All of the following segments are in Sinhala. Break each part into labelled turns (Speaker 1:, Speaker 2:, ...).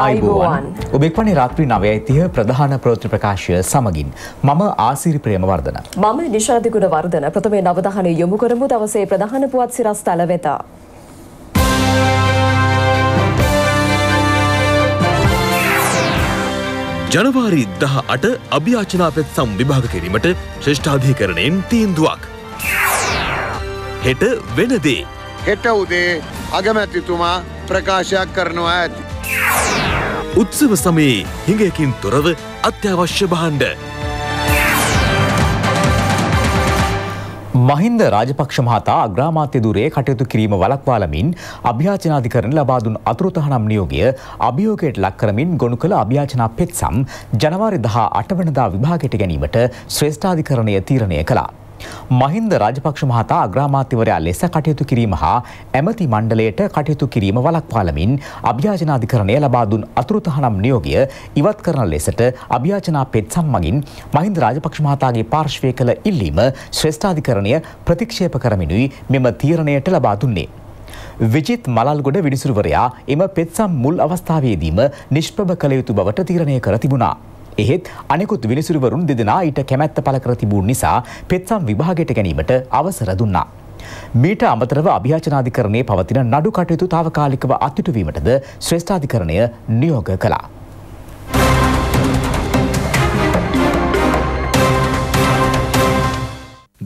Speaker 1: අයිබෝවන් ඔබෙක්වනි රාත්‍රී නවයයිතිය ප්‍රධාන ප්‍රෝත්‍ර ප්‍රකාශය සමගින් මම ආසිරි ප්‍රේමවර්ධන
Speaker 2: මම නිශාධිකුණ වර්ධන ප්‍රථමේ නවදහනය යොමු කරමු දවසේ ප්‍රධාන පුවත් සිරස් තල වෙතා.
Speaker 3: ජනවාරි දහ අට අභ්‍යාචනාපෙත් සම් විභාග කිරීමට ශ්‍රෂ්ඨාධීකරණයෙන් තීන්දුවක්. හෙට වෙනදේ.
Speaker 4: හෙට උදේ අගමැතිතුමා ප්‍රකාශයක් කරනවා ඇති.
Speaker 1: උත්සව සමයේ හිඟයකින් තොරව අත්‍යවශ්‍ය බහන්ඩ. මහින්ද රාජපක්ෂ මහතා අග්‍රාමාත්‍ය දුරේ කටයුතු කිරීම වලක්වාලමින් අභ්‍යාචනාධිකරණ ලබාදුන් අතුරුතහනම් නියෝගය අභියෝගයට ලක්කරමින් ගොුණු කළ අභ්‍යාචනා පෙත්සම් ජනවාරි දහා අටවනදා විභාගයට ගැනීමට ශ්‍රේෂ්ඨාධිකරණය තීරණය කලා. මහින්ද රාජපක්ෂ මහතා අග්‍රාමාත්‍යවරයා ලෙස කටයුතු කිරීම හා ඇමති මණ්ඩලයට කටයුතු කිරීම වළක්වාලමින් අභ්‍යාජනාධිකරණය ලබා දුන් අතුරුතහනම් නියෝගය ඉවත් කරන ලෙසට අභ්‍යාජනා පෙත් සම්මගින් මහින්ද රාජපක්ෂ මහතාගේ පාර්ශ්වය කළ ඉල්ලීම ශ්‍රේෂ්ඨාධිකරණය ප්‍රතික්ෂේප කරමිනුයි මෙම තීරණයට ලබා දුන්නේ. විජිත් මලල්ගොඩ විනිසුරුවරයා එම පෙත්සම් මුල් අවස්ථාවේදීම නිෂ්ප්‍රභ කළ යුතු බවට තීරණය කර තිබුණා. එහෙත් අනෙකුත් විනිසුරුවරුන් දෙදෙනා ඊට කැමැත්ත පළ කර තිබූ නිසා පෙත්සම් විභාගයට ගැනීමට අවසර දුන්නා. මීට අමතරව අභියාචනාධිකරණයේ පවතින නඩු කටයුතු తాවකාලිකව අත්විටුවීමටද ශ්‍රේෂ්ඨාධිකරණය නියෝග කළා.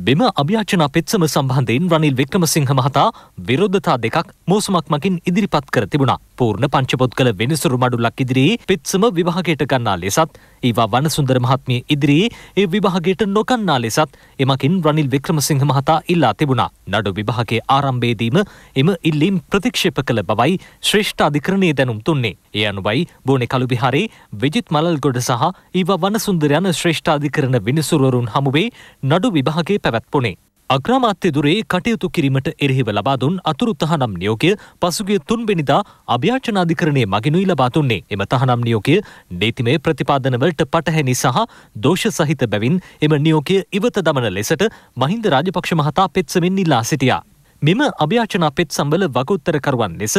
Speaker 5: මෙම අභ්‍යාචනා පෙත්සම සම්බන්ධයෙන් රනිල් වික්‍රමසිංහ මහතා විරෝධතා දෙකක් මෝසමක් මකින් ඉදිරිපත් කර තිබුණා. පූර්ණ පංචපොත්කල වෙනසුරු මඩුල්ලක් ඉදිරියේ පිත්සම විභාගයට ගන්නා ලෙසත් ඒවා වනසුන්දර මහත්මිය ඉදිරියේ ඒ විභාගයට නොගන්නා ලෙසත් එමකින් රනිල් වික්‍රමසිංහ මහතා ඉල්ලා තිබුණා. නඩු විභාගයේ ආරම්භයේදීම එම ඉල්ලීම් ප්‍රතික්ෂේප කළ බවයි ශ්‍රේෂ්ඨ අධිකරණයේ දැනුම් දුන්නේ. ඒ අනුවයි බෝනේ කළු විහාරේ විජිත් මලල්ගොඩ සහ ඒවා වනසුන්දර යන ශ්‍රේෂ්ඨ අධිකරණ විනිසුරුවරුන් හමුවේ නඩු විභාගයේ පැවැත්වුණේ. අග්‍රාමාත්‍යදුරේ කටයුතු කිරීමට එරෙහිව ලබා දුන් අතුරු තහනම් නියෝගය පසුගිය තුන්වෙනිදා අභ්‍යාචනාධිකරණය මගිනුයි ලබා දුන්නේ. එම තහනම් නියෝගය නීතිමය ප්‍රතිපාදනවලට පටහැනි සහ දෝෂ සහිත බැවින් එම නියෝගය ඉවත දමන ලෙසට මහින්ද රාජපක්ෂ මහතා පෙත්සමින් ඉල්ලා සිටියා. මෙම අභ්‍යාචනා පෙත් සම්බල වගඋත්තරකරුවන් ලෙස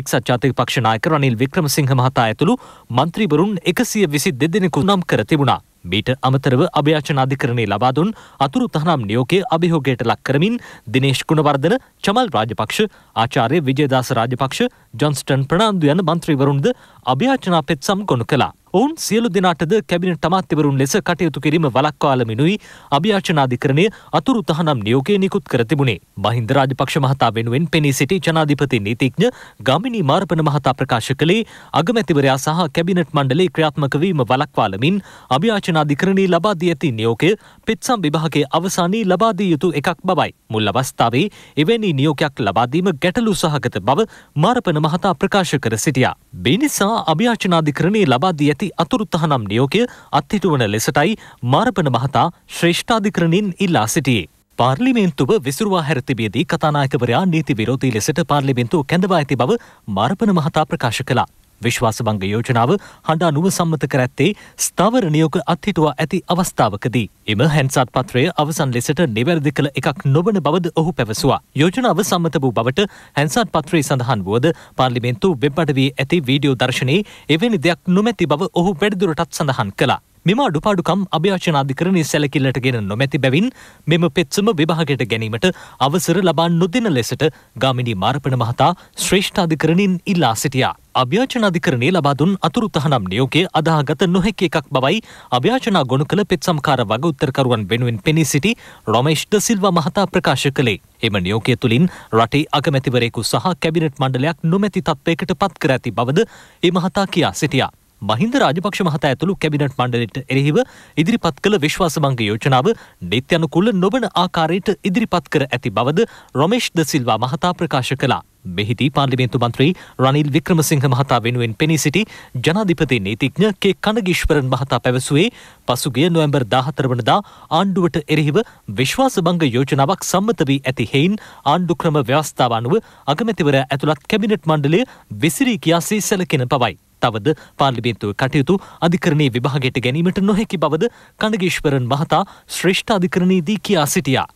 Speaker 5: එක්සත් ජාතික පක්ෂ නායක රනිල් වික්‍රමසිංහ මහතා ඇතුළු මන්ත්‍රීවරුන් 122 දෙනෙකු නම් කර තිබුණා. මීට අමතරව අභ්‍යාචන අධිකරණය ලබාදුන් අතුරු තහනම් නියෝකය අභිහෝගයට ලක් කරමින් දිනේශ් ගුණවර්ධන චමල් රාජපක්ෂ ආචාර්ය විජයදාස රාජපක්ෂ ජොන්ස්ටන් ප්‍රනාන්දු යන මන්ත්‍රීවරුන්ද අභ්‍යාචනා පෙත්සම් ගොනු කළා. ඔවුන් සියලු දෙනාටද කැබිනට අමාත්‍යවරුන් ලෙස කටයුතු කිරීම වලක්වාලමිනුයි අභ්‍යාචනාධිකරණය අතුරු තහනම් නියෝගය නිකුත් කර තිබුණේ. මහින්ද රාජපක්ෂ මහතා වෙනුවෙන් පෙනී සිටි ජනාධිපති නීතිඥ ගමිනී මාරපන මහතා ප්‍රකාශ කළේ අගමැතිවරයා සහ කැබිනට් මණ්ඩලේ ක්‍රියාත්මක වීම වලක්වාලමින් අභ්‍යාචනාධිකරණී ලබා දී ඇති නියෝගය පෙත්සම් විභාගයේ අවසානයේ ලබා දිය යුතු එකක් බවයි. මුල් අවස්ථාවේ එවැනි නියෝගයක් ලබා දීම ගැටලු සහගත බව මාරපන මහතා ප්‍රකාශ කර සිටියා. මේ නිසා අභ්‍යාචනාධිකරණයේ ලබා දී ඇති අතුරු තහනම් නියෝගය අත්හිටුවන ලෙසටයි මාරපන මහතා ශ්‍රේෂ්ඨාධිකරණින් ඉල්ලා සිටියේ. පාර්ලිමේන්තුව විසුරවා හැරතිබියදී කතානායකවරයා නීති විරෝධී ලෙසට පාර්ලිමෙන්තු කැඳවා ඇති බව මාරපන මහතා ප්‍රකාශ කළා. විශ්වාසභංග යෝජනාව හඬා නුව සම්මත කර ඇත්තේ ස්ථාවර නියෝග අත්හිටුවා ඇති අවස්ථාවකදී. එම හැන්සත් පත්‍රය අවසන් ලෙසට නිවැරදි කළ එකක් නොවන බවද ඔහු පැවසුවා. යෝජනාව සම්මත වූ බවට හැන්සත් පත්‍රයේ සඳහන් වුවද පාර්ලිමේන්තු වෙබ් අඩවියේ ඇති වීඩියෝ දර්ශනයේ එවැනි දෙයක් නොමැති බව ඔහු වැඩිදුරටත් සඳහන් කළා. මෙම අඩුපාඩුකම් අභ්‍යාචනාධිකරණය සැලකිල්ලට ගෙන නොමැති බැවින් මෙම පෙත්සම විභාගයට ගැනීමට අවසර ලබා නොදෙන ලෙසට ගාමිණී මාරපන මහතා ශ්‍රේෂ්ඨාධිකරණින් ඉල්ලා සිටියා. අභ්‍යාචන අධිකරණයේ ලබා දුන් අතුරු තහනම් නියෝගය අදාහගත නොහැකි එකක් බවයි අභ්‍යාචනා ගොනු කළ පෙත්සම්කාර වග උත්තරකරුවන් වෙනුවෙන් පෙනී සිටි රොමේෂ් ද සිල්වා මහතා ප්‍රකාශ කළේ. එම නියෝගය තුළින් රටේ අගමැතිවරයෙකු සහ කැබිනට් මණ්ඩලයක් නොමැති තත්ත්වයකට පත් කර ඇති බවද ඒ මහතා කියා සිටියා. මහින්ද රාජපක්ෂ මහතා ඇතුළු කැබිනට් මණ්ඩලයට එරෙහිව ඉදිරිපත් කළ විශ්වාසභංග යෝජනාව නිත්‍යනුකූල නොවන ආකාරයට ඉදිරිපත් කර ඇති බවද රොමේෂ් ද සිල්වා මහතා ප්‍රකාශ කළා. මෙහිදී පාර්ලිමේන්තු මන්ත්‍රී රනිල් වික්‍රමසිංහ මහතා වෙනුවෙන් පෙනී සිටි ජනාධිපති නීතිඥ කේ කනගීශ්වරන් මහතා පැවසුවේ පසුගිය නොවැම්බර් 14 වනදා ආණ්ඩුවට එරෙහිව විශ්වාසභංග යෝජනාවක් සම්මත වී ඇති හේයින් ආණ්ඩු ක්‍රම ව්‍යවස්ථාව අනුව අගමැතිවරයා ඇතුළත් කැබිනට් මණ්ඩලය විසිරී කියාසී සැලකෙන පවයි. තවද පාර්ලිමේන්තුව කටයුතු අධිකරණයේ විභාගයට ගැනීමට නොහැකි බවද කණගේශ්වරන් මහතා ශ්‍රේෂ්ඨ අධිකරණයේදී කියා සිටියා.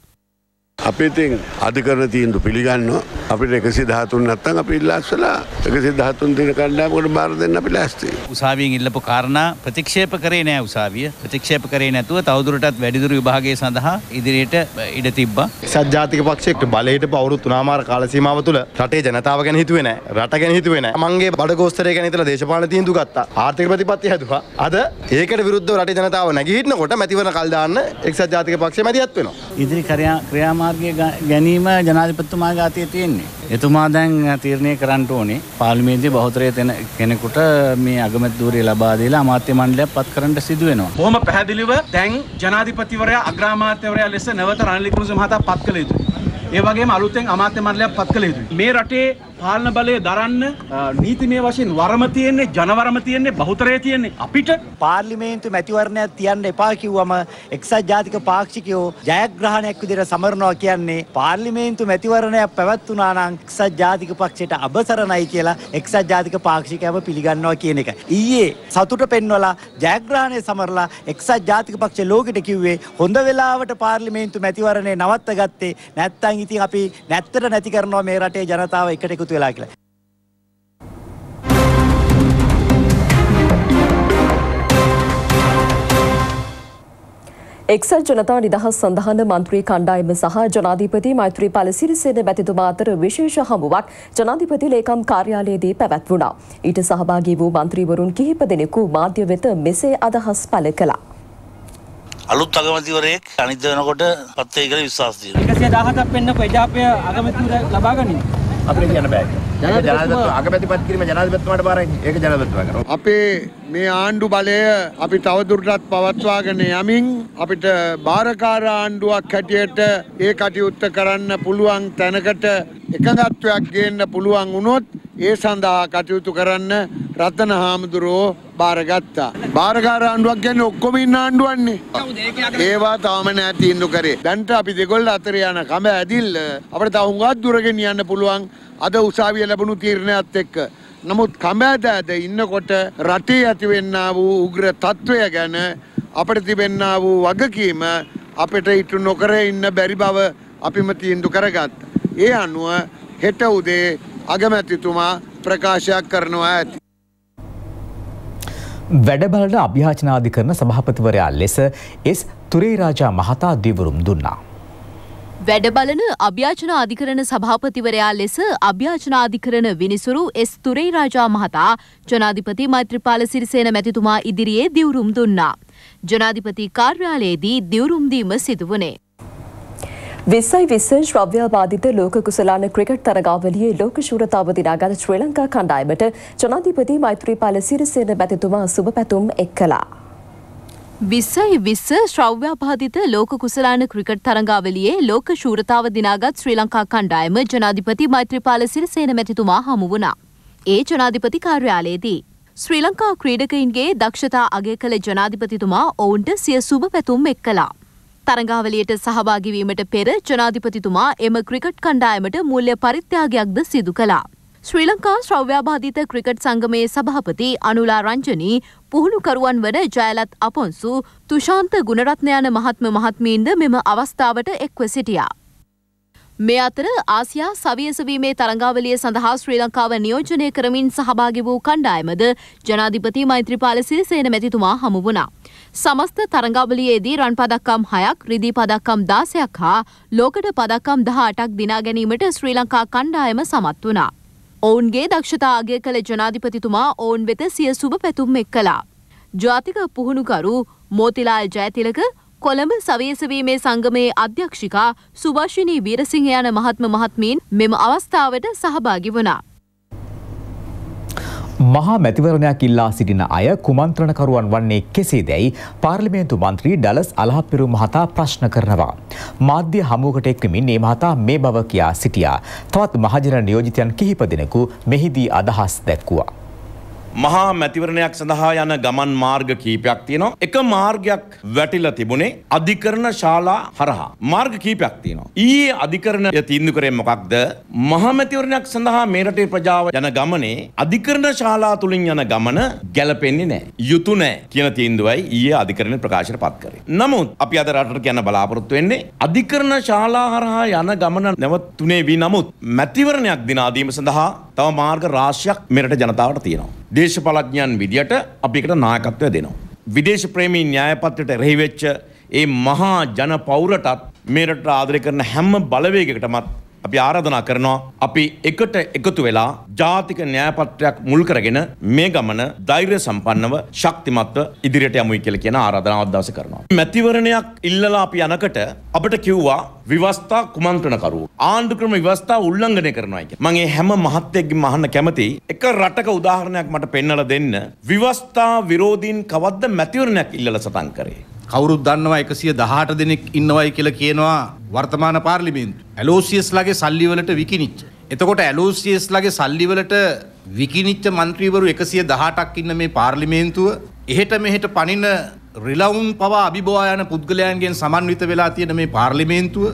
Speaker 4: අපේ ඉතින් අධිකරණ තීන්දුව පිළිගන්නවා. අපිට 113 නැත්නම් අපි ඉල්ලාස්සලා 113 දින කණ්ඩායමකට බාර දෙන්න අපි ලෑස්තියි.
Speaker 6: උසාවියෙන් ඉල්ලපු කාරණා ප්‍රතික්ෂේප කරේ නෑ උසාවිය. ප්‍රතික්ෂේප කරේ නැතුව තවදුරටත් වැඩිදුර විභාගය සඳහා ඉදිරියට ඉඩ තිබ්බා. සත්ජාතික පක්ෂයට බලයට පවුරු තුනාමාර කාල සීමාව තුළ රටේ ජනතාව ගැන හිතුවේ නෑ. රට ගැන හිතුවේ නෑ. මංගේ බඩගෝස්තරය ගැන ඉතලා දේශපාලන තීන්දුව ගත්තා. ආර්ථික ප්‍රතිපත්ති හැදුවා. අද ඒකට විරුද්ධව රටේ ජනතාව නැගී හිටනකොට මැතිවරණ කල් දාන්න එක්සත් ජාතික පක්ෂය මැදිහත් වෙනවා. ඉදිරි ක්‍රියාමාර්ග මාර්ගය ගැනීම ජනාධිපතිතුමාගේ අතේ තියෙන්නේ. එතුමා දැන් තීරණය කරන්න ඕනේ පාර්ලිමේන්තුවේ බහුතරය තෙන කෙනෙකුට මේ අගමැති ධූරය ලබා දීලා අමාත්‍ය මණ්ඩලයක් පත් කරන්න සිදු වෙනවා.
Speaker 3: බොහොම පැහැදිලිව දැන් ජනාධිපතිවරයා අග්‍රාමාත්‍යවරයා ලෙස නැවත රනිල් වික්‍රමසිංහ මහතා පත් කළ යුතුයි. ඒ වගේම අලුතෙන් අමාත්‍ය මණ්ඩලයක් පත් කළ යුතුයි. මේ රටේ පාලන බලය දරන්න නීතිමය වශයෙන් වරම තියෙන්නේ ජනවරම තියෙන්නේ බහුතරය
Speaker 1: තියෙන්නේ අපිට පාර්ලිමේන්තු මැතිවරණයක් තියන්න එපා කිව්වම එක්සත් ජාතික පාක්ෂිකයෝ ජයග්‍රහණයක් විදිහට සමරනවා කියන්නේ පාර්ලිමේන්තු මැතිවරණයක් පැවැත්වුණා නම් එක්සත් ජාතික පක්ෂයට අබසරණයි කියලා එක්සත් ජාතික පාක්ෂිකයව පිළිගන්නවා කියන එක. ඊයේ සතුට පෙන්වලා ජයග්‍රහණය සමරලා එක්සත් ජාතික පක්ෂ ලෝකෙට කිව්වේ හොඳ වෙලාවට පාර්ලිමේන්තු මැතිවරණය නවත්ත ගත්තේ නැත්තං ඉතින් අපි නැත්තට නැති කරනවා මේ රටේ ජනතාව එකට එකතු එකතු වෙලා කියලා.
Speaker 2: එක්සත් ජනතා නිදහස් සඳහන මන්ත්‍රී කණ්ඩායම සහ ජනාධිපති මෛත්‍රී පලසිරිසේන මැතිතුමා අතර විශේෂ හමුවක් ජනාධිපති ලේකම් කාර්යාලයේදී පැවැත්වුණා. ඊට සහභාගී වූ මන්ත්‍රීවරුන් කිහිප දෙනෙකු මාධ්‍ය වෙත මෙසේ අදහස් පළ කළා.
Speaker 4: අලුත් අගමැතිවරයෙක් අනිත් වෙනකොට පත් වෙයි කියලා විශ්වාස තියෙනවා.
Speaker 2: 117ක් වෙන්නකො එජාපය
Speaker 4: අගමැතිවරය ලබා ගනිමු. අපිට කියන්න බෑ ඒක ජනාධිපතිතුමා අගමැතිපත් කිරීම ජනාධිපතිතුමාට බාරයි ඒක ජනාධිපතිතුමා කරනවා අපේ මේ ආණ්ඩු බලය අපි තවදුරටත් පවත්වාගෙන යමින් අපිට බාරකාර ආණ්ඩුවක් හැටියට ඒ කටයුත්ත කරන්න පුළුවන් තැනකට එකඟත්වයක් ගේන්න පුළුවන් වුණොත් ඒ සඳහා කටයුතු කරන්න රතන හාමුදුරුවෝ බාරගත්තා. භාරකාර ආණ්ඩුවක් ගැන්න ඔක්කොම ඉන්න ආණ්ඩුවන්නේ. ඒවා තාම නෑ තීන්දු කරේ. දැන්ට අපි දෙකොල්ල අතර යන කම ඇදිල්ල අපිට තව හුඟක් දුරගෙන යන්න පුළුවන් අද උසාවිය ලැබුණු තීරණයත් එක්ක. නමුත් කඹෑද ඇද ඉන්නකොට රටේ ඇතිවෙන්නා වූ උග්‍ර තත්ත්වය ගැන අපිට තිබෙන්නා වූ වගකීම අපිට ඉටු නොකර ඉන්න බැරි බව අපිම තීන්දු කරගත්තා. ඒ අනුව හෙට උදේ අගමැතිතුමා ප්‍රකාශයක් කරනවා ඇති.
Speaker 1: වැඩබලට අභ්‍යාචනාධි කරන සභාපතිවරයා ලෙස එස් තුරේරාජා මහතා දිවුරුම් දුන්නා.
Speaker 7: වැඩබලන අභ්‍යාචනා අධිකරණ සභාපතිවරයා ලෙස අභ්‍යාචනා අධිකරණ විනිසුරු එස් තුරේ රාජා මහතා ජනාධිපති මෛත්‍රපාල සිරිසේන මැතිතුමා ඉදිරියේ දිවුරුම් දුන්නා. ජනාධිපති කාර්යාලයේදී දිවුරුම් දීම සිදු වුණේ.
Speaker 2: විස්සයි විසං ශ්‍රව්‍යවාදිත ලෝක කුසලාන ක්‍රිකට් තරගාවලියේ ලෝක ශූරතාව දිනාගත් ශ්‍රී ලංකා කණ්ඩායමට ජනාධිපති මෛත්‍රීපාල සිරිසේන මැතිතුමා සුබ පැතුම් එක් කළා.
Speaker 7: විස්සයි විස්ස ශ්‍රව්‍යාපාධිත ලෝක කුසලාන ක්‍රිකට් තරඟාවලියේ ලෝක ශූරතාව දිනාගත් ශ්‍රී ලංකා කණ්ඩායම ජනාධිපති මෛත්‍රීපාල සිරිසේන මැතිතුමා හමු වුණා. ඒ ජනාධිපති කාර්යාලයේදී. ශ්‍රී ලංකා ක්‍රීඩකයින්ගේ දක්ෂතා අගය කළ ජනාධිපතිතුමා ඔවුන්ට සිය සුභ පැතුම් එක් කලා. තරඟාවලියට සහභාගිවීමට පෙර ජනාධිපතිතුමා එම ක්‍රිකට් කණ්ඩායමට මුල්්‍ය පරිත්‍යාගයක්ද සිදු කළා. ශ්‍රී ලංකා ශ්‍රව්‍යාබාධිත ක්‍රිකට් සංගමයේ සභහපති අනුලා රංජනී පුහුණුකරුවන් වන ජයලත් අපොන්සු තුෂාන්ත ගුණරත්නයන මහත්ම මහත්මීන්ද මෙම අවස්ථාවට එක්ව සිටියා. මේ අතර ආසියා සවියසවීමේ තරංගාවලිය සඳහා ශ්‍රී ලංකාව නියෝජනය කරමින් සහභාගි වූ කණ්ඩායමද ජනාධිපති මෛත්‍රපාල සිරිසේන මැතිතුමා හමු වුණා. සමස්ත තරඟාවලියේදී රන් පදක්කම් හයක් රිදී පදක්කම් දාසයක් හා ලෝකට පදක්කම් දහ අටක් දිනා ගැනීමට ශ්‍රී ලංකා කණ්ඩායම සමත් වුණා. ඔවුන්ගේ දක්ෂතාගේ කළ ජනාධිපතිතුමා ඔවුන් වෙත සිය සුභ පැතුම් එක් කලා. ජාතික පුහුණුකරු මෝතිලාල් ජයතිලක කොළඹ සවේසවීමේ සංගමයේ අධ්‍යක්ෂිකා සුභාෂිනී වීරසිංහ යන මහත්ම මහත්මීන් මෙම අවස්ථාවට සහභාගි වුණා.
Speaker 1: මහා මැතිවරණයක් ඉල්ලා සිටින අය කුමන්ත්‍රණකරුවන් වන්නේ කෙසේදැයි පාර්ලිමේන්තු මන්ත්‍රී ඩලස් අලහපිරු මහතා ප්‍රශ්න කරනවා. මාධ්‍ය හමුවකට එක්වමින් මේ මහතා මේ බව කියා සිටියා. තවත් මහජන නියෝජිතයන් කිහිප දෙනෙකු මෙහිදී අදහස් දැක්වුවා.
Speaker 3: මහා මැතිවරණයක් සඳහා යන ගමන් මාර්ග කීපයක් තියෙනවා. එක මාර්ගයක් වැටිලා තිබුණේ අධිකරණ ශාලා හරහා. මාර්ග කීපයක් තියෙනවා. ඊයේ අධිකරණය තීන්දුව කරේ මොකක්ද? මහා මැතිවරණයක් සඳහා මේ රටේ ප්‍රජාව යන ගමනේ අධිකරණ ශාලා තුලින් යන ගමන ගැලපෙන්නේ නැහැ. යුතු නැහැ කියන තීන්දුවයි ඊයේ අධිකරණ ප්‍රකාශයට පත් කරේ. නමුත් අපි අද රටට කියන්න බලාපොරොත්තු වෙන්නේ අධිකරණ ශාලා හරහා යන ගමන නැවතුනේ වී නමුත් මැතිවරණයක් දිනාදීම සඳහා තව මාර්ග රාශියක් මෙරට ජනතාවට තියෙනවා. දේශපාලඥයන් විදියට අපි එකට නායකත්වය දෙනවා. විදේශ ප්‍රේමී න්‍යායපත්‍රයට එරෙහි වෙච්ච ඒ මහා ජන පවුරටත් මේ රටට ආදරය කරන හැම බලවේගයකටමත් අපි ආරාධනා කරනවා අපි එකට එකතු වෙලා ජාතික න්‍යායපත්‍රයක් මුල් කරගෙන මේ ගමන ධෛර්ය සම්පන්නව ශක්තිමත්ව ඉදිරියට යමුයි කියලා කියන ආරාධනාවක් දවස කරනවා. මැතිවරණයක් ඉල්ලලා අපි යනකොට අපිට කිව්වා විවස්ථා කුමන්ත්‍රණකරුවෝ ආණ්ඩු ක්‍රම විවස්ථා උල්ලංඝනය කරනවා කියලා. මම මේ හැම මහත්යෙක්ගේම අහන්න කැමතියි එක රටක උදාහරණයක් මට පෙන්වලා දෙන්න. විවස්ථා විරෝධීන් කවද්ද මැතිවරණයක් ඉල්ලලා සටන් කරේ? කවුරුත් දන්නවා 118
Speaker 6: දෙනෙක් ඉන්නවයි කියලා කියනවා වර්තමාන පාර්ලිමේන්තුව. ඇලෝසියස්ලාගේ සල්ලි වලට විකිණිච්ච. එතකොට ඇලෝසියස්ලාගේ සල්ලි වලට විකිණිච්ච മന്ത്രിවරු 118ක් ඉන්න මේ පාර්ලිමේන්තුව එහෙට මෙහෙට පනින රිලවුන් පවා අභිබවා යන පුද්ගලයන්ගෙන් සමන්විත වෙලා තියෙන මේ පාර්ලිමේන්තුව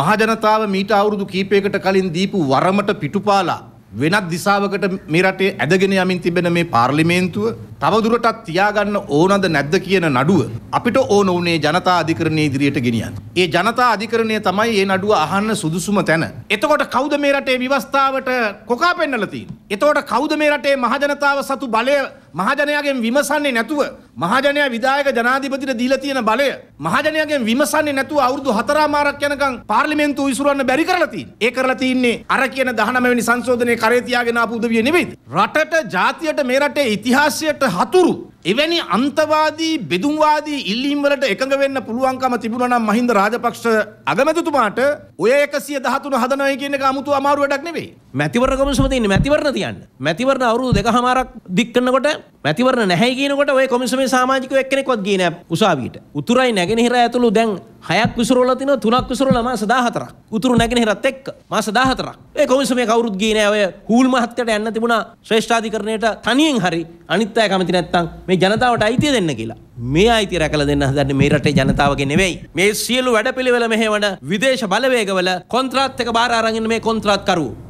Speaker 6: මහජනතාව මීට අවුරුදු කීපයකට කලින් දීපු වරමට පිටුපාලා වෙනත් දිසාවකට මේ රටේ ඇදගෙන යමින් තිබෙන මේ පාර්ලිමේන්තුව තවදුරටත් තියාගන්න ඕනද නැද්ද කියන නඩුව අපිට ඕන උනේ ජනතා අධිකරණය ඉදිරියට ගෙනියන්න. ඒ ජනතා අධිකරණය තමයි මේ නඩුව අහන්න සුදුසුම තැන. එතකොට කවුද මේ රටේ විවස්ථාවට කොකා පෙන්නලා තියෙන්නේ? එතකොට කවුද මේ රටේ මහජනතාව සතු බලය මහජනයාගෙන් විමසන්නේ නැතුව මහජනයා විධායක ජනාධිපතිට දීලා තියෙන බලය මහජනයාගෙන් විමසන්නේ නැතුව අවුරුදු හතරමාරක් යනකම් පාර්ලිමේන්තුව විසුරවන්න බැරි කරලා තියෙන්නේ. ඒ කරලා තින්නේ අර කියන 19 වෙනි සංශෝධනයේ කරේ තියාගෙන ආපු උදවිය නෙවෙයි. රටට ජාතියට මේ රටේ ඉතිහාසයට හතුරු එවැනි අන්තවාදී බෙදුම්වාදී ඉල්ලීම් වලට එකඟ වෙන්න පුළුවන්කම තිබුණා නම් මහින්ද රාජපක්ෂ අගමැතිතුමාට ඔය 113 හදනවා කියන එක 아무තු අමාරු වැඩක්
Speaker 3: නෙවෙයි මැතිවරකම සමතින්න මැතිවරණ තියන්න මැතිවරණ අවුරුදු දෙකහමාරක් දික් කරනකොට මැතිවරණ නැහැ කියනකොට ඔය කොමිසමේ සමාජිකයෝ එක්කෙනෙක්වත් ගියේ නැහැ උසාවියට. උතුරයි නැගෙනහිර ඇතුළු දැන් හයක් විසුරවලා තිනවා තුනක් විසුරවලා මාස 14ක්. උතුරු නැගෙනහිරත් එක්ක මාස 14ක්. ඒ කොමිසමේ
Speaker 5: කවුරුත් ගියේ නැහැ ඔය හූල් මහත්තයට යන්න තිබුණා ශ්‍රේෂ්ඨාධිකරණයට තනියෙන් හරි අනිත් අය කැමති නැත්තම් මේ ජනතාවට අයිතිය දෙන්න කියලා. මේ අයිති රැකල දෙන්න හදන්නේ මේ රටේ ජනතාවගේ නෙවෙයි. මේ සියලු වැඩපිළිවෙල මෙහෙවන විදේශ බලවේගවල කොන්ත්‍රාත් එක බාර අරගෙන මේ කොන්ත්‍රාත්කරුවෝ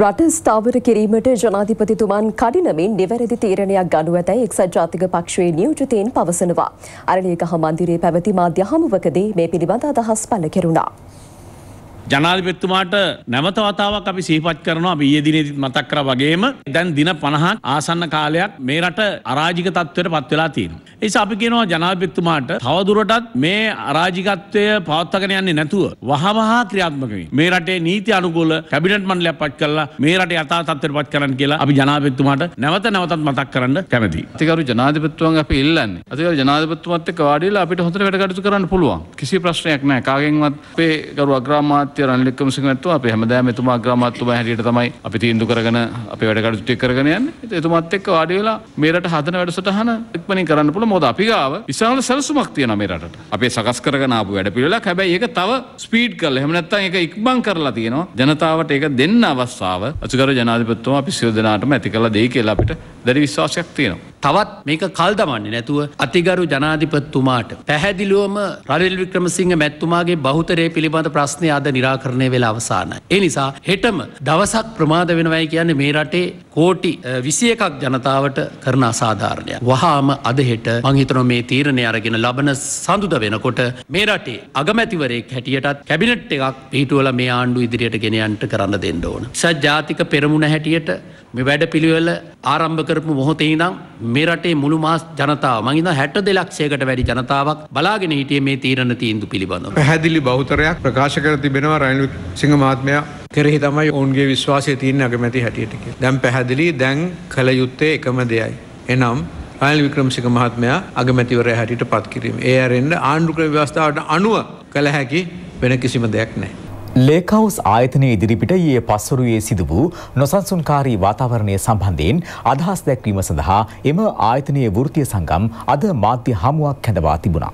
Speaker 2: රට ස්ථාවර කිරීමට ජනාධිපතිතුමන් කඩිනමින් නිවැරදි තීරණයක් ගනු ඇතැයි එක්සත් ජාතික පක්ෂයේ නියෝජිතයෙන් පවසනවා. අරණියකහ මන්දිරයේ පැවති මාධ්‍ය හමුවකදී මේ පිළිබඳ අදහස් පළ කෙරුණා.
Speaker 3: ජනාධිපත්තුමාට නැවත වතාවක් අපි සිහිපත් කරනවා අපි ඊයේදිනේදි මතක් කරා වගේම දැන් දින 50ක් ආසන්න කාලයක් මේ රට අරාජික තත්ත්වයට පත් වෙලා තියෙනවා. ඒ නිසා අපි කියනවා ජනාධිපතිතුමාට තවදුරටත් මේ අරාජිකත්වය පවත්වාගෙන යන්නේ නැතුව වහවහ ක්‍රියාත්මක වෙයි. මේ රටේ නීති අනුකූල කැබිනට් මණ්ඩලයක් පත් කරලා මේ රටේ යථා තත්ත්වයට පත් කරන්න කියලා අපි ජනාධිපතිතුමාට නැවත නැවතත් මතක් කරන්න කැමැතියි. අතිගරු ජනාධිපතිතුමන් අපි ඉල්ලන්නේ. අතිගරු ජනාධිපතිතුමත් එක්ක
Speaker 6: වාඩි වෙලා අපිට හොඳට වැඩ කටයුතු කරන්න පුළුවන්. කිසි ප්‍රශ්නයක් නැහැ. කාගෙන්වත් අපේ ගරු අග්‍රාමාත්‍ය අමාත්‍ය රනිල් වික්‍රමසිංහ මැතිතුමා අපි හැමදාම එතුමා අග්‍රාමාත්‍යතුමා හැටියට තමයි අපි තීන්දුව කරගෙන අපේ වැඩ කටයුතු ටික කරගෙන යන්නේ. එතුමාත් එක්ක වාඩි වෙලා මේ රට හදන වැඩසටහන ඉක්මනින් කරන්න පුළුවන්. මොකද අපි ගාව විශාල සැලසුමක් තියෙනවා මේ රටට. අපි සකස් කරගෙන ආපු වැඩ පිළිවෙලක්. හැබැයි ඒක තව ස්පීඩ් කරලා එහෙම නැත්නම් ඒක ඉක්මන් කරලා තියෙනවා. ජනතාවට ඒක දෙන්න අවස්ථාව අතිගරු ජනාධිපතිතුමා අපි සියලු දෙනාටම ඇති කළ දෙයි කියලා අපිට දැඩි විශ්වාසයක්
Speaker 4: තියෙනවා. තවත් මේක කල් දමන්නේ නැතුව අතිගරු ජනාධිපත්තුමාට පැහැදිලුවම රනිල් වික්‍රමසිංහ මැත්තුමාගේ බහුතරය පිළිබඳ ප්‍රශ්නය අද නිරාකරණය වෙලා අවසානයි. ඒ නිසා හෙටම දවසක් ප්‍රමාද වෙනවයි කියන්නේ මේ රටේ කෝටි විසිය එකක් ජනතාවට කරන අසාධාරණයක්. වහාම අද හෙට මංහිතන මේ තීරණය අරගෙන ලබන සඳුද වෙනකොට මේ රටේ අගමැතිවරෙක් හැටියටත් කැබිනට් එකක් පිටුවල මේ ආණ්ඩු ඉදිරියට ගෙනයන්ට කරන්න දෙන්න ඕන. සජාතික පෙරමුණ හැටියට මේ වැඩ පිළිවෙල ආරම්භ කරපු මොහොතේ නම් මේ රටේ මුළු මාස් ජනතාව මගින හැට දෙලක්ෂයකට වැඩි ජනතාවක් බලාගෙන හිටිය මේ තීරණ තීන්දු පිළිබඳව.
Speaker 6: පැහැදිලි බෞතරයක් ප්‍රකාශ කර තිබෙනවා රයිල් සිංහ මහත්මයා කෙරෙහි තමයි ඔවුන්ගේ විශ්වාසය තියන අගමැති හැටියටක. දැම් පැහැදිලි දැන් කළ යුත්තේ එකම දෙයයි. එනම් රයිල් වික්‍රමසික මහත්මයා අගමැතිවරය හැටියට පත්කිරීම. ඒ අරෙන්න්න ආණ්ඩුක්‍ර ව්‍යවස්ථාවට අනුව කළ හැකි වෙන කිසිම දෙයක් නෑ.
Speaker 1: ලේකවුස් ආයතනය ඉදිරිපිට ඊයේ පස්වරුයේ සිදු වූ නොසන්සුන්කාරී වාතාවරණය සම්බන්ධයෙන් අදහස් දැක්වීම සඳහා එම ආයතනයේ වෘත්තීය සංගම් අද මාධ්‍ය හමුවක් හැඳවා තිබුණා.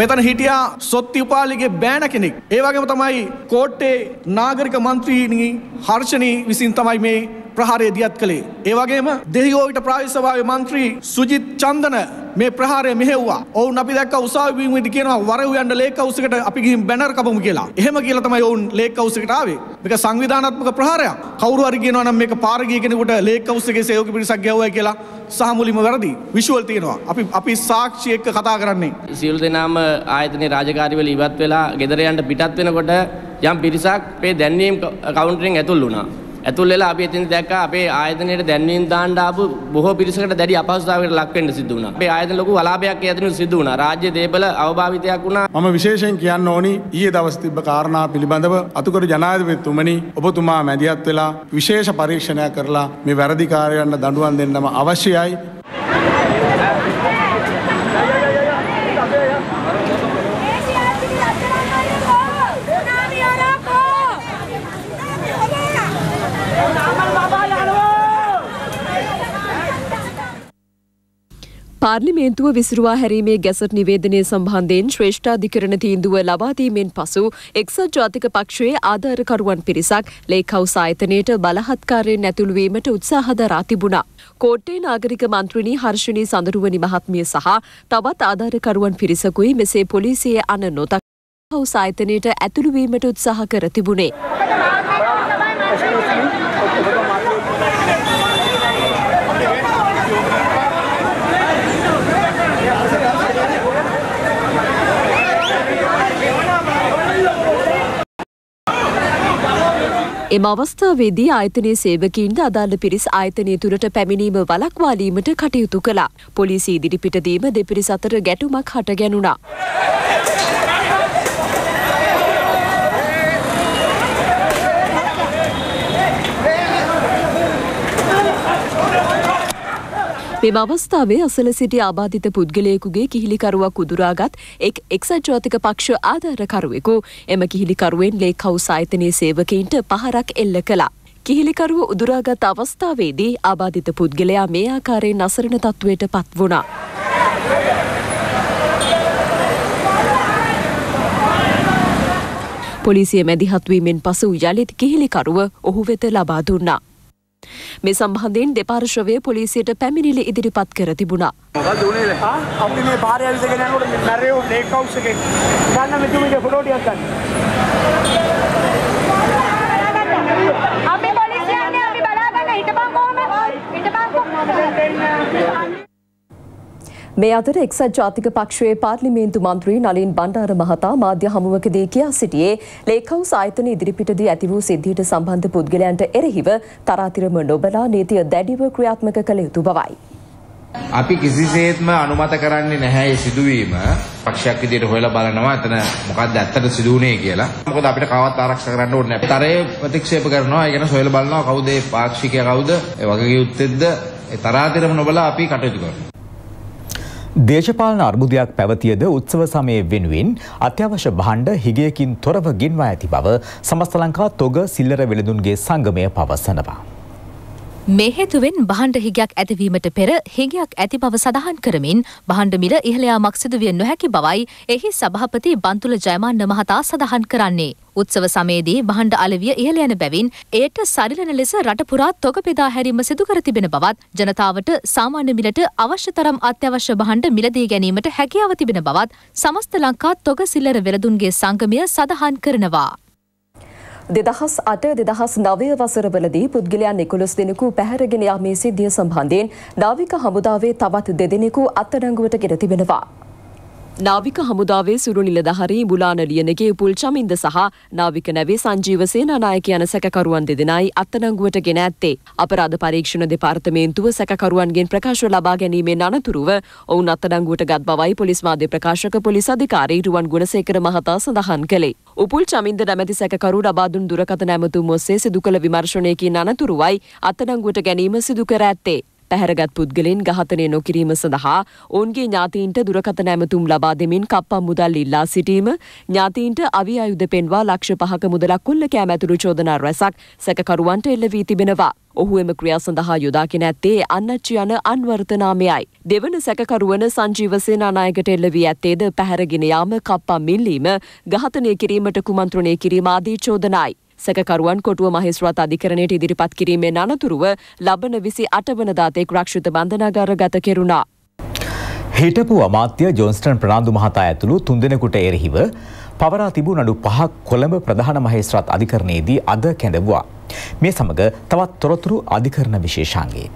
Speaker 6: මෙතන හිටියා සොත්ති උපාලිගේ බෑන කෙනෙක්. ඒ වගේම තමයි කෝට්ටේ නාගරික මන්ත්‍රීණී හර්ෂණී විසින් තමයි මේ ප්‍රහාරය දියත් කළේ. ඒ වගේම දෙහිගෝවිට ප්‍රාදේශීය සභාවේ මන්ත්‍රී සුජිත් චන්දන මේ ප්‍රහාරය මෙහෙව්වා. ඔවුන් අපි දැක්ක උසාවි බිම්වලට කියනවා වරෙව් යන්න ලේක උසකට අපි ගිහින් බැනර් කපමු කියලා. එහෙම කියලා තමයි ඔවුන් ලේක උසකට ආවේ. මේක සංවිධානාත්මක ප්‍රහාරයක්. කවුරු හරි කියනවා නම් මේක පාර ගිය කෙනෙකුට ලේක උසගේ සේවක පිරිසක් ගැහුවා කියලා සහමුලිම වැරදි. විෂුවල් තියෙනවා. අපි අපි සාක්ෂි එක්ක කතා කරන්නේ.
Speaker 3: සියලු දෙනාම ආයතනයේ රාජකාරිවල ඉවත් වෙලා ගෙදර යන්න පිටත් වෙනකොට යම් පිරිසක් මේ දැන්වීම් කවුන්ටරින් ඇතුල් වුණා. ඇතුල් වෙලා අපි එතන දැක්කා අපේ ආයතනයට දැන්වීම් දාන්න ආපු බොහෝ පිරිසකට දැඩි අපහසුතාවයකට ලක් වෙන්න සිදු වුණා. අපේ ආයතන ලොකු වලාපයක් ඒ ඇතුළේ සිදු වුණා. රාජ්‍ය දේපල අවභාවිතයක් වුණා.
Speaker 6: මම විශේෂයෙන් කියන්න ඕනි ඊයේ දවස් තිබ්බ කාරණා පිළිබඳව අතුකරු ජනාධිපතිතුමනි ඔබතුමා මැදිහත් වෙලා විශේෂ පරීක්ෂණයක් කරලා මේ වැරදි කාර්යයන්ට දඬුවම් දෙන්නම අවශ්‍යයි.
Speaker 2: පාර්ලිමේන්තුව විසිරුවා හැරීමේ ගැසට් නිවේදනය සම්බන්ධයෙන් ශ්‍රේෂ්ඨාධිකරණ තීන්දුව ලබාදීමෙන් පසු එක්සත් ජාතික පක්ෂයේ ආධාරකරුවන් පිරිසක් ලේකවුස් ආයතනයට බලහත්කාරයෙන් ඇතුළුවීමට උත්සාහ දරා තිබුණා. කෝට්ටේ නාගරික මන්ත්‍රණී හර්ෂණී සඳරුවනි මහත්මිය සහ තවත් ආධාරකරුවන් පිරිසකුයි මෙසේ පොලිසියේ අන නොතක් හවුස් ආයතනයට ඇතුළුවීමට උත්සාහ කර තිබුණේ. එම අවස්ථාවේදී ආයතනයේ සේවකීන්ට අදාළ පිරිස් ආයතනය තුළට පැමිණීම වලක්වාලීමට කටයුතු කළා. පොලිසි ඉදිරිපිටදීම දෙපිරිස් අතර ගැටුමක් හට ගැනුණා. මෙම අවස්ථාවේ අසල සිටි ආබාධිත පුද්ගලයෙකුගේ කිහිලිකරුවක් උදුරාගත් එක් එක්සත් ජාතික පක්ෂ ආධාරකරුවෙකු එම කිහිලිකරුවෙන් ලේකවු සායතනයේ සේවකයින්ට පහරක් එල්ල කළා. කිහිලිකරුව උදුරාගත් අවස්ථාවේදී ආබාධිත පුද්ගලයා මේ ආකාරයෙන් අසරණ තත්ත්වයට පත් වුණා. පොලිසිය මැදිහත්වීමෙන් පසු යළිත් කිහිලිකරුව ඔහු වෙත ලබා දුන්නා. මේ සම්බන්ධයෙන් දෙපාර්ශවය පොලිසියට පැමිණිලි ඉදිරිපත් කර තිබුණා. මොකද උනේ අපි මේ පාරේ ඇවිදගෙන යනකොට මැරෙව බ්‍රේක් හවුස් එකේ
Speaker 3: ගන්න මෙතුමිගේ ෆොටෝ ටිකක් ගන්න.
Speaker 4: අපි පොලිසියනේ අපි බලාගන්න හිටපන් කොහමද? හිටපන් කොහමද?
Speaker 2: මේ අතර එක්සත් ජාතික පක්ෂයේ පාර්ලිමේන්තු මන්ත්‍රී නලින් බණ්ඩාර මහතා මාධ්‍ය හමුවකදී කියා සිටියේ ලේකවුස් ආයතන ඉදිරිපිටදී ඇති වූ සිද්ධියට සම්බන්ධ පුද්ගලයන්ට එරෙහිව තරාතිරම නොබලා නීතිය දැඩිව ක්‍රියාත්මක කළ යුතු බවයි.
Speaker 6: අපි කිසිසේත්ම අනුමත කරන්නේ නැහැ මේ සිදුවීම. පක්ෂයක් විදියට හොයලා බලනවා එතන මොකක්ද ඇත්තට සිදු වුනේ කියලා. මොකද අපිට කවවත් ආරක්ෂා කරන්න ඕනේ නැහැ. තරයේ ප්‍රතික්ෂේප කරනවා. ඒ කියන්නේ හොයලා බලනවා කවුද ඒ පාක්ෂිකයා කවුද? ඒ වගේ යුත්තේද? ඒ තරාතිරම නොබලා අපි කටයුතු කරනවා.
Speaker 1: දේශපාලන අර්බුදයක් පැවතියද උත්සව සමය වෙනුවෙන් අත්‍යවශ්‍ය භාණ්ඩ හිගයකින් තොරව ගෙන්වා ඇති බව සමස්ත ලංකා තොග සිල්ලර වෙළඳුන්ගේ සංගමය පවසනවා.
Speaker 7: මේ හේතුවෙන් බහණ්ඩ හිගයක් ඇතිවීමට පෙර හිගයක් ඇති බව සඳහන් කරමින් බහණ්ඩ මිල ඉහළ යාමක් සිදුවිය නොහැකි බවයි එහි සභාපති බන්තුල ජයමාන්න මහතා සඳහන් කරන්නේ. උත්සව සමයේදී බහණ්ඩ අලවිය ඉහළ යන බැවින් එයට සරිලන ලෙස රට පුරා තොග බෙදා හැරීම සිදු කර තිබෙන බවත් ජනතාවට සාමාන්‍ය මිලට අවශ්‍ය තරම් අත්‍යවශ්‍ය බහණ්ඩ මිලදී ගැනීමට හැකියාව තිබෙන බවත් සමස්ත ලංකා තොග සිල්ලර වෙළඳුන්ගේ සංගමය සඳහන් කරනවා.
Speaker 2: දෙදහස් අට දෙදහස් නවය වසරවලදී පුද්ගලයන් එකොළොස් දෙනෙකු පැහැරගෙන යාමේ සිද්ධිය සම්බන්ධයෙන් නාවික හමුදාවේ තවත් දෙදෙනෙකු අත්අඩංගුවට ගෙන තිබෙනවා. නාවික හමුදාවේ සුරු නිලධහරී බුලාන ලියනගේ උපුල් චමින්ද සහ නාවික නැවේ සංජීව සේනානායක යන සැකකරුවන් දෙදෙනයි අත්අඩංගුවට ගෙන ඇත්තේ. අපරාධ පරීක්ෂණ දෙපාර්තමේන්තුව සැකකරුවන්ගෙන් ප්‍රකාශ ලබා ගැනීමෙන් අනතුරුව ඔවුන් අත්අඩංගුවට ගත් බවයි පොලිස් මාධ්‍ය ප්‍රකාශක පොලිස් අධිකාරී රුවන් ගුණසේකර මහතා සඳහන් කළේ. උපුල් චමින්ද නැමැති සැකකරු ලබාදුන් දුරකථන ඇමතුම් ඔස්සේ සිදු කළ විමර්ශනයකින් අනතුරුවයි අත්අඩංගුවට ගැනීම සිදු කර ඇත්තේ. පැහැරගත් පුද්ගලෙන් ඝාතනය නොකිරීම සඳහා ඔවුන්ගේ ඥාතීන්ට දුරකථන ඇමතුම් ලබා දෙමින් කප්පම් මුදල් ඉල්ලා සිටීම ඥාතීන්ට අවි ආයුධ පෙන්වා ලක්ෂ පහක මුදලක් කොල්ල කෑම ඇතුළු චෝදනා රැසක් සැකකරුවන්ට එල්ල වී තිබෙනවා. ඔහු එම ක්‍රියා සඳහා යොදාගෙන ඇත්තේ අන්නච්චි යන අන්වර්තනාමයයි. දෙවන සැකකරුවන සංජීව සේනානායකට එල්ල වී ඇත්තේද පැහැරගෙන යාම කප්පම් මිල්ලීම ඝාතනය කිරීමට කුමන්ත්‍රණය කිරීම ආදී චෝදනායි. සැකකරුවන් කොටුව මහිස්ත්‍රාත් අධිකරණයට ඉදිරිපත් කිරීමෙන් අනතුරුව ලබන විසි අටවනදාතෙක් රක්ෂිත බන්ධනාගාර ගත කෙරුණා.
Speaker 1: හිටපු අමාත්‍ය ජෝන්ස්ටන් ප්‍රනාාදු මහතා ඇතුළු තුන්දෙනෙකුට එරහිව පවරා තිබූ නඩු පහක් කොළඹ ප්‍රධාන මහේස්ත්‍රාත් අධිකරණයේදී අද කැඳවවා. මේ සමඟ තවත් තොරතුරු අධිකරණ විශේෂාන්ගේ.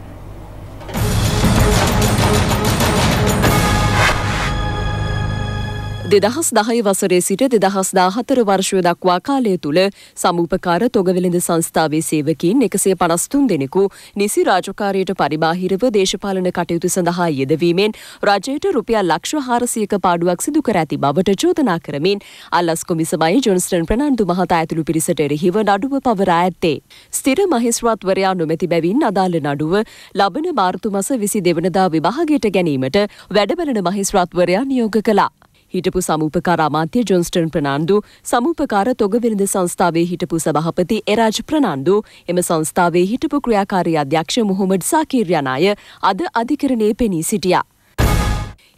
Speaker 2: දෙදහස් දහය වසරේ සිට දෙදහස් දාහතර වර්ෂය දක්වා කාලය තුළ සමූපකාර තොගවිලඳ සංස්ථාවේ සේවකින් එකසේ පනස්තුන් දෙනෙකු නිසි රාජකාරයට පරිබාහිරව දේශපාලන කටයුතු සඳහා යෙදවීමෙන් රජයට රුපියල් ලක්ෂ හාරසියක පාඩුවක් සිදු කර ඇති බවට චෝදනා කරමින් අල්ලස් කොමිසමයි ජොන්ස්ටන් ප්‍රනාන්දු මහතා ඇතුළු පිරිසට එරෙහිව නඩුව පවරා ඇත්තේ. ස්ථිර මහිස්ත්‍රාත්වරයා නොමැති බැවින් අදාළ නඩුව ලබන මාර්තු මස විසි දෙවනදා විභාගයට ගැනීමට වැඩබලන මහිස්ත්‍රාත්වරයා නියෝග කළා. හිටපු සමූපකාර අමාත්‍ය ජොන්ස්ටන් ප්‍රනාන්දු සමූපකාර තොග විරුඳ සංස්ථාවේ හිටපු සභාපති එරාජ් ප්‍රනාන්දු එම සංස්ථාවේ හිටපු ක්‍රියාකාරී අධ්‍යක්ෂ මොහොමඩ් සාකීර් යන අය අද අධිකරණයේ පෙනී සිටියා.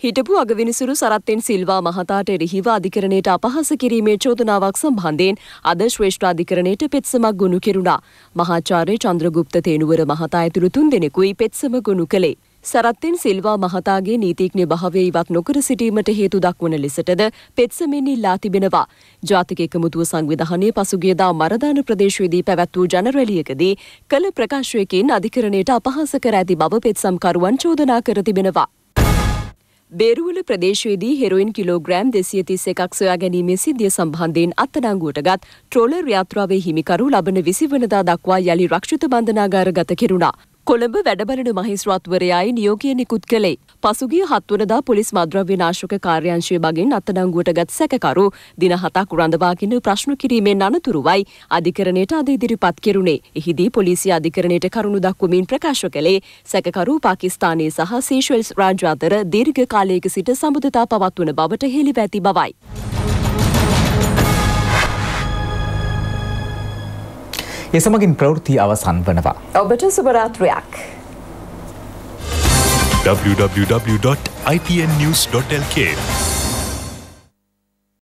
Speaker 2: හිටපු අගවිනිසුරු සරත්තෙන් සිල්වා මහතාට එරෙහිව අධිකරණයට අපහස කිරීමේ චෝදනාවක් සම්බන්ධයෙන් අද ශ්‍රේෂ්ඨ අධිකරණයට පෙත්සමක් ගොනු කෙරුණා. මහාචාර්ය චන්ද්‍රගුප්ත තේනුවර මහතා ඇතුළු තුන් දෙනෙකුයි පෙත්සම ගොනු කළේ. සරත්තින් සිල්වා මහතාගේ නීතිඥ භාවය ඉවත් නොකර සිටීමට හේතු දක්වන ලෙසටද පෙත්සමෙන් ඉල්ලා තිබෙනවා. ජාතික එකමුතුව සංවිධානයේ පසුගියදා මරදාන ප්‍රදේශයේදී පැවැත් වූ ජනරැලියකදී කළ ප්‍රකාශයකින් අධිකරණයට අපහාස කර ඇති බව පෙත්සම්කරුවන් චෝදනා කර තිබෙනවා. බේරුවල ප්‍රදේශයේදී හෙරොයින් කිලෝග්‍රෑම් දෙසිය තිස් එකක් සොයා ගැනීමේ සිද්ධිය සම්බන්ධයෙන් අත්අඩංගුවට ගත් ට්‍රෝලර් යාත්‍රාවේ හිමිකරු ලබන විසිවනදා දක්වා යළි රක්ෂිත බන්ධනාගාර ගත කෙරුණා. කොළඹ වැඩබලන මහිස්රත්වරයායි නියෝගය නිකුත් කළේ. පසුගිය හත්වනදා පොලිස් මද්‍රව්‍ය නාශක කාර්යංශය බගින් අත්තඩංගුවට ගත් සැකකරු දින හතක් රඳවාගෙන ප්‍රශ්න කිරීමෙන් අනතුරුවයි අධිකරණයට අද ඉදිරිපත් කෙරුණේ. එහිදී පොලිසිය අධිකරණයට කරුණු දක්වමින් ප්‍රකාශ කළේ සැකකරු පාකිස්තානයේ සහ සීශල්ස් රාජ්‍ය අතර දීර්ඝ කාලයක සිට සබඳතා පවත්වන බවට හෙළිව ඇති බවයි.
Speaker 1: එසමගින් ප්‍රවෘති අවසන් වනවා.
Speaker 2: ඔබට සුබරාත්‍රයක්.
Speaker 7: www.ipnnews.lk